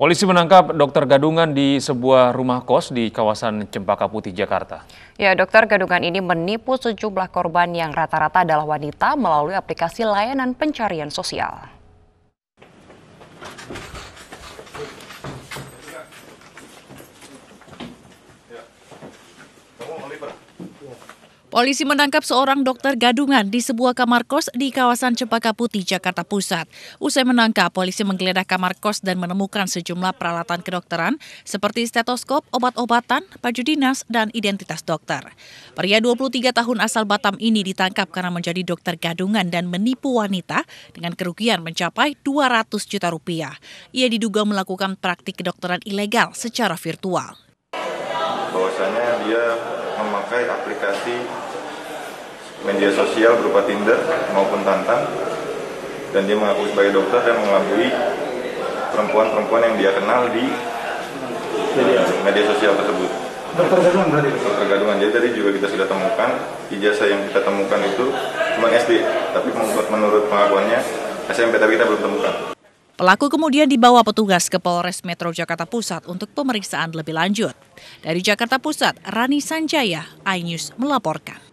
Polisi menangkap dokter gadungan di sebuah rumah kos di kawasan Cempaka Putih, Jakarta. Ya, dokter gadungan ini menipu sejumlah korban yang rata-rata adalah wanita melalui aplikasi layanan pencarian sosial. Polisi menangkap seorang dokter gadungan di sebuah kamar kos di kawasan Cempaka Putih, Jakarta Pusat. Usai menangkap, polisi menggeledah kamar kos dan menemukan sejumlah peralatan kedokteran seperti stetoskop, obat-obatan, baju dinas, dan identitas dokter. Pria 23 tahun asal Batam ini ditangkap karena menjadi dokter gadungan dan menipu wanita dengan kerugian mencapai 200 juta rupiah. Ia diduga melakukan praktik kedokteran ilegal secara virtual. Bahwasanya dia memakai aplikasi media sosial berupa Tinder maupun Tantan dan dia mengaku sebagai dokter dan mengelabui perempuan-perempuan yang dia kenal di media, sosial tersebut. Dokter gadungan berarti? Dokter ya? gadungan, jadi tadi juga kita sudah temukan ijazah yang kita temukan itu cuma SD, tapi menurut, menurut pengakuannya SMP tapi kita belum temukan. Pelaku kemudian dibawa petugas ke Polres Metro Jakarta Pusat untuk pemeriksaan lebih lanjut. Dari Jakarta Pusat, Rani Sanjaya, iNews melaporkan.